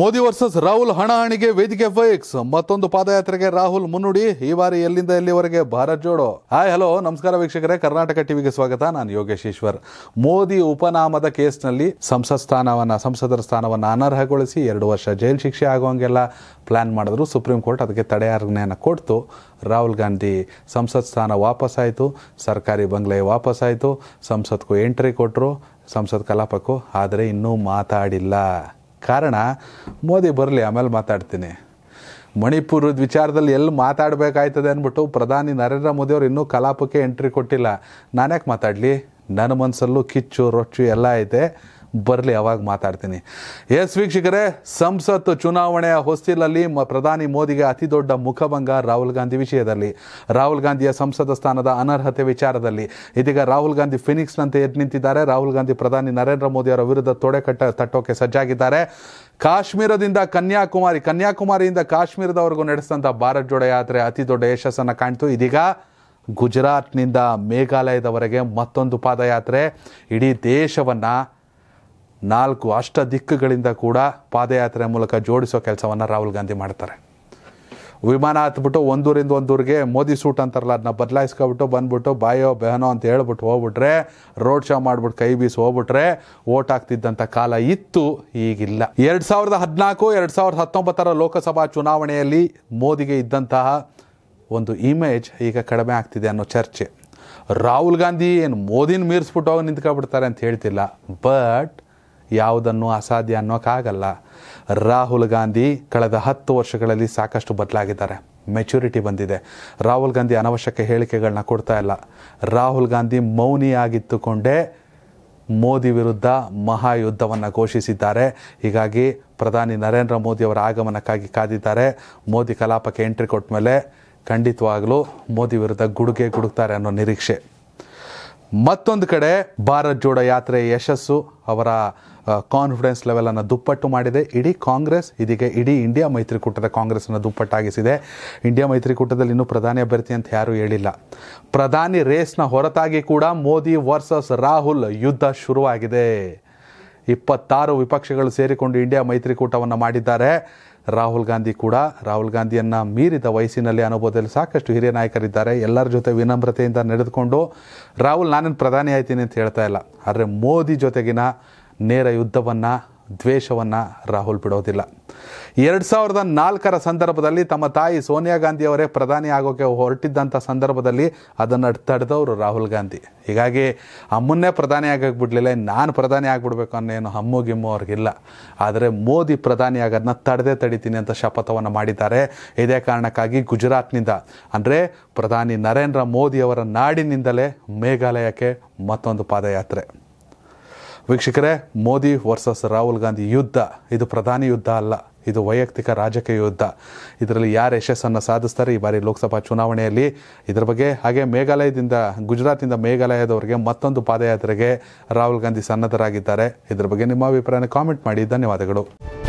Modi versus Rahul ಹಣಾಹಣಿಗೆ ವೇದಿಕೆ ಫೈಕ್ಸ್ ಮತ್ತೊಂದು ಪಾದಯಾತ್ರೆಗೆ ರಾಹುಲ್ ಮುನ್ನುಡಿ ಈ ಬಾರಿ ಎಲ್ಲಿಂದ ಎಲ್ಲಿವರೆಗೆ ಭಾರತ್ ಜೋಡೋ ಹಾಯ್ ಹಲೋ ನಮಸ್ಕಾರ ವೀಕ್ಷಕರೇ ಕರ್ನಾಟಕ ಟಿವಿಗೆ ಸ್ವಾಗತ ನಾನು ಯೋಗೇಶ್ ಈಶ್ವರ್ ಮೋದಿ ಉಪನಾಮದ ಕೇಸ್ನಲ್ಲಿ ಸಂಸತ್ ಸ್ಥಾನವನ್ನು ಸಂಸದರ ಸ್ಥಾನವನ್ನು ಅನರ್ಹಗೊಳಿಸಿ ಎರಡು ವರ್ಷ ಜೈಲು ಶಿಕ್ಷೆ ಆಗುವಂಗೆಲ್ಲ ಪ್ಲ್ಯಾನ್ ಮಾಡಿದ್ರು ಸುಪ್ರೀಂ ಕೋರ್ಟ್ ಅದಕ್ಕೆ ತಡೆಯಾಜ್ಞೆಯನ್ನು ಕೊಡ್ತು ರಾಹುಲ್ ಗಾಂಧಿ ಸಂಸತ್ ಸ್ಥಾನ ವಾಪಸ್ಸಾಯಿತು ಸರ್ಕಾರಿ ಬಂಗ್ಲೆ ವಾಪಸ್ಸಾಯಿತು ಸಂಸತ್ಗೂ ಎಂಟ್ರಿ ಕೊಟ್ಟರು ಸಂಸತ್ ಕಲಾಪಕ್ಕೂ ಆದರೆ ಇನ್ನೂ ಮಾತಾಡಿಲ್ಲ ಕಾರಣ ಮೋದಿ ಬರಲಿ ಆಮೇಲೆ ಮಾತಾಡ್ತೀನಿ ಮಣಿಪುರದ ವಿಚಾರದಲ್ಲಿ ಎಲ್ಲಿ ಮಾತಾಡಬೇಕಾಯ್ತದೆ ಅಂದ್ಬಿಟ್ಟು ಪ್ರಧಾನಿ ನರೇಂದ್ರ ಮೋದಿಯವರು ಇನ್ನೂ ಕಲಾಪಕ್ಕೆ ಎಂಟ್ರಿ ಕೊಟ್ಟಿಲ್ಲ ನಾನ್ಯಾಕೆ ಮಾತಾಡಲಿ ನನ್ನ ಮನಸ್ಸಲ್ಲೂ ಕಿಚ್ಚು ರೊಚ್ಚು ಎಲ್ಲ ಐತೆ ಬರಲಿ ಅವಾಗ ಮಾತಾಡ್ತೀನಿ ಎಸ್ ವೀಕ್ಷಕರೇ ಸಂಸತ್ ಚುನಾವಣೆಯ ಹೊಸ್ತಿಲಲ್ಲಿ ಪ್ರಧಾನಿ ಮೋದಿಗೆ ಅತಿ ದೊಡ್ಡ ಮುಖಭಂಗ ರಾಹುಲ್ ಗಾಂಧಿ ವಿಷಯದಲ್ಲಿ ರಾಹುಲ್ ಗಾಂಧಿಯ ಸಂಸದ ಸ್ಥಾನದ ಅನರ್ಹತೆ ವಿಚಾರದಲ್ಲಿ ಇದೀಗ ರಾಹುಲ್ ಗಾಂಧಿ ಫಿನಿಕ್ಸ್ನಂತೆ ಎದ್ದು ನಿಂತಿದ್ದಾರೆ ರಾಹುಲ್ ಗಾಂಧಿ ಪ್ರಧಾನಿ ನರೇಂದ್ರ ಮೋದಿಯವರ ವಿರುದ್ಧ ತೊಡೆ ಕಟ್ಟ ತಟ್ಟೋಕೆ ಸಜ್ಜಾಗಿದ್ದಾರೆ ಕಾಶ್ಮೀರದಿಂದ ಕನ್ಯಾಕುಮಾರಿ ಕನ್ಯಾಕುಮಾರಿಯಿಂದ ಕಾಶ್ಮೀರದವರೆಗೂ ನಡೆಸಿದಂಥ ಭಾರತ್ ಜೋಡ ಯಾತ್ರೆ ಅತಿ ದೊಡ್ಡ ಯಶಸ್ಸನ್ನು ಕಾಣ್ತು ಇದೀಗ ಗುಜರಾತ್ನಿಂದ ಮೇಘಾಲಯದವರೆಗೆ ಮತ್ತೊಂದು ಪಾದಯಾತ್ರೆ ಇಡೀ ದೇಶವನ್ನು ನಾಲ್ಕು ಅಷ್ಟ ದಿಕ್ಕುಗಳಿಂದ ಕೂಡ ಪಾದಯಾತ್ರೆ ಮೂಲಕ ಜೋಡಿಸೋ ಕೆಲಸವನ್ನು ರಾಹುಲ್ ಗಾಂಧಿ ಮಾಡ್ತಾರೆ ವಿಮಾನ ಹತ್ಬಿಟ್ಟು ಒಂದೂರಿಂದ ಒಂದೂರಿಗೆ ಮೋದಿ ಸೂಟ್ ಅಂತಾರಲ್ಲ ಅದನ್ನ ಬದಲಾಯಿಸ್ಕೊಬಿಟ್ಟು ಬಂದ್ಬಿಟ್ಟು ಬಾಯೋ ಬೆಹನೋ ಅಂತ ಹೇಳ್ಬಿಟ್ಟು ಹೋಗ್ಬಿಟ್ರೆ ರೋಡ್ ಶೋ ಮಾಡಿಬಿಟ್ಟು ಕೈ ಬೀಸಿ ಹೋಗ್ಬಿಟ್ರೆ ಓಟ್ ಆಗ್ತಿದ್ದಂಥ ಕಾಲ ಇತ್ತು ಈಗಿಲ್ಲ ಎರಡು ಸಾವಿರದ ಹದಿನಾಲ್ಕು ಎರಡು ಸಾವಿರದ ಹತ್ತೊಂಬತ್ತರ ಲೋಕಸಭಾ ಚುನಾವಣೆಯಲ್ಲಿ ಮೋದಿಗೆ ಇದ್ದಂತಹ ಒಂದು ಇಮೇಜ್ ಈಗ ಕಡಿಮೆ ಆಗ್ತಿದೆ ಅನ್ನೋ ಚರ್ಚೆ ರಾಹುಲ್ ಗಾಂಧಿ ಏನು ಮೋದಿನ ಮೀರಿಸ್ಬಿಟ್ಟು ಹೋಗಿ ನಿಂತ್ಕೊಬಿಡ್ತಾರೆ ಅಂತ ಹೇಳ್ತಿಲ್ಲ ಬಟ್ ಯಾವುದನ್ನು ಅಸಾಧ್ಯ ಅನ್ನೋಕ್ಕಾಗಲ್ಲ ರಾಹುಲ್ ಗಾಂಧಿ ಕಳೆದ ಹತ್ತು ವರ್ಷಗಳಲ್ಲಿ ಸಾಕಷ್ಟು ಬದಲಾಗಿದ್ದಾರೆ ಮೆಚುರಿಟಿ ಬಂದಿದೆ ರಾಹುಲ್ ಗಾಂಧಿ ಅನವಶ್ಯಕ ಹೇಳಿಕೆಗಳನ್ನ ಕೊಡ್ತಾ ಇಲ್ಲ ರಾಹುಲ್ ಗಾಂಧಿ ಮೌನಿಯಾಗಿತ್ತುಕೊಂಡೇ ಮೋದಿ ವಿರುದ್ಧ ಮಹಾಯುದ್ಧವನ್ನು ಘೋಷಿಸಿದ್ದಾರೆ ಹೀಗಾಗಿ ಪ್ರಧಾನಿ ನರೇಂದ್ರ ಮೋದಿಯವರ ಆಗಮನಕ್ಕಾಗಿ ಕಾದಿದ್ದಾರೆ ಮೋದಿ ಕಲಾಪಕ್ಕೆ ಎಂಟ್ರಿ ಕೊಟ್ಟ ಮೇಲೆ ಖಂಡಿತವಾಗಲೂ ಮೋದಿ ವಿರುದ್ಧ ಗುಡುಗೆ ಗುಡುಕ್ತಾರೆ ಅನ್ನೋ ನಿರೀಕ್ಷೆ ಮತ್ತೊಂದು ಕಡೆ ಭಾರತ್ ಜೋಡ ಯಾತ್ರೆ ಯಶಸ್ಸು ಅವರ ಕಾನ್ಫಿಡೆನ್ಸ್ ಲೆವೆಲನ್ನು ದುಪ್ಪಟ್ಟು ಮಾಡಿದೆ ಇಡೀ ಕಾಂಗ್ರೆಸ್ ಇದೀಗ ಇಡೀ ಇಂಡಿಯಾ ಮೈತ್ರಿಕೂಟದ ಕಾಂಗ್ರೆಸ್ನ ದುಪ್ಪಟ್ಟಾಗಿಸಿದೆ ಇಂಡಿಯಾ ಮೈತ್ರಿಕೂಟದಲ್ಲಿ ಇನ್ನೂ ಪ್ರಧಾನಿ ಅಭ್ಯರ್ಥಿ ಅಂತ ಯಾರೂ ಹೇಳಿಲ್ಲ ಪ್ರಧಾನಿ ರೇಸ್ನ ಹೊರತಾಗಿ ಕೂಡ ಮೋದಿ ವರ್ಸಸ್ ರಾಹುಲ್ ಯುದ್ಧ ಶುರುವಾಗಿದೆ ಇಪ್ಪತ್ತಾರು ವಿಪಕ್ಷಗಳು ಸೇರಿಕೊಂಡು ಇಂಡಿಯಾ ಮೈತ್ರಿಕೂಟವನ್ನು ಮಾಡಿದ್ದಾರೆ ರಾಹುಲ್ ಗಾಂಧಿ ಕೂಡ ರಾಹುಲ್ ಗಾಂಧಿಯನ್ನು ಮೀರಿದ ವಯಸ್ಸಿನಲ್ಲಿ ಅನುಭವದಲ್ಲಿ ಸಾಕಷ್ಟು ಹಿರಿಯ ನಾಯಕರಿದ್ದಾರೆ ಎಲ್ಲರ ಜೊತೆ ವಿನಮ್ರತೆಯಿಂದ ನಡೆದುಕೊಂಡು ರಾಹುಲ್ ನಾನೇನು ಪ್ರಧಾನಿ ಆಯ್ತೀನಿ ಅಂತ ಹೇಳ್ತಾ ಇಲ್ಲ ಆದರೆ ಮೋದಿ ಜೊತೆಗಿನ ನೇರ ಯುದ್ಧವನ್ನು ದ್ವೇಷವನ್ನು ರಾಹುಲ್ ಬಿಡೋದಿಲ್ಲ ಎರಡು ಸಾವಿರದ ನಾಲ್ಕರ ಸಂದರ್ಭದಲ್ಲಿ ತಮ್ಮ ತಾಯಿ ಸೋನಿಯಾ ಗಾಂಧಿಯವರೇ ಪ್ರಧಾನಿ ಆಗೋಕ್ಕೆ ಹೊರಟಿದ್ದಂಥ ಸಂದರ್ಭದಲ್ಲಿ ಅದನ್ನು ತಡೆದವರು ರಾಹುಲ್ ಗಾಂಧಿ ಹೀಗಾಗಿ ಅಮ್ಮನ್ನೇ ಪ್ರಧಾನಿ ಆಗೋಕ್ಕೆ ಬಿಡಲಿಲ್ಲ ನಾನು ಪ್ರಧಾನಿ ಆಗಿಬಿಡ್ಬೇಕು ಏನು ಹಮ್ಮು ಗಿಮ್ಮು ಅವ್ರಿಗಿಲ್ಲ ಆದರೆ ಮೋದಿ ಪ್ರಧಾನಿ ಆಗೋದನ್ನ ತಡೆದೇ ತಡಿತೀನಿ ಅಂತ ಶಪಥವನ್ನು ಮಾಡಿದ್ದಾರೆ ಇದೇ ಕಾರಣಕ್ಕಾಗಿ ಗುಜರಾತ್ನಿಂದ ಅಂದರೆ ಪ್ರಧಾನಿ ನರೇಂದ್ರ ಮೋದಿಯವರ ನಾಡಿನಿಂದಲೇ ಮೇಘಾಲಯಕ್ಕೆ ಮತ್ತೊಂದು ಪಾದಯಾತ್ರೆ ವೀಕ್ಷಕರೇ ಮೋದಿ ವರ್ಸಸ್ ರಾಹುಲ್ ಗಾಂಧಿ ಯುದ್ಧ ಇದು ಪ್ರಧಾನಿ ಯುದ್ಧ ಅಲ್ಲ ಇದು ವೈಯಕ್ತಿಕ ರಾಜಕೀಯ ಯುದ್ಧ ಇದರಲ್ಲಿ ಯಾರು ಯಶಸ್ಸನ್ನು ಸಾಧಿಸ್ತಾರೆ ಈ ಬಾರಿ ಲೋಕಸಭಾ ಚುನಾವಣೆಯಲ್ಲಿ ಇದರ ಬಗ್ಗೆ ಹಾಗೆ ಮೇಘಾಲಯದಿಂದ ಗುಜರಾತಿಂದ ಮೇಘಾಲಯದವರಿಗೆ ಮತ್ತೊಂದು ಪಾದಯಾತ್ರೆಗೆ ರಾಹುಲ್ ಗಾಂಧಿ ಸನ್ನದ್ಧರಾಗಿದ್ದಾರೆ ಇದರ ಬಗ್ಗೆ ನಿಮ್ಮ ಅಭಿಪ್ರಾಯನ ಕಾಮೆಂಟ್ ಮಾಡಿ ಧನ್ಯವಾದಗಳು